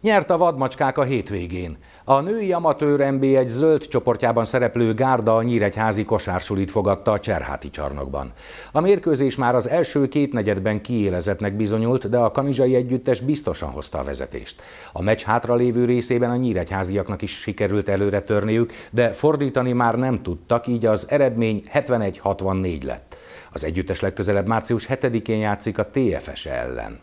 Nyert a vadmacskák a hétvégén. A női amatőr NB1 zöld csoportjában szereplő Gárda a nyíregyházi kosársulit fogadta a Cserháti csarnokban. A mérkőzés már az első két negyedben kiélezetnek bizonyult, de a kanizsai együttes biztosan hozta a vezetést. A meccs hátra lévő részében a nyíregyháziaknak is sikerült előre törniük, de fordítani már nem tudtak, így az eredmény 71-64 lett. Az együttes legközelebb március 7-én játszik a TFS ellen.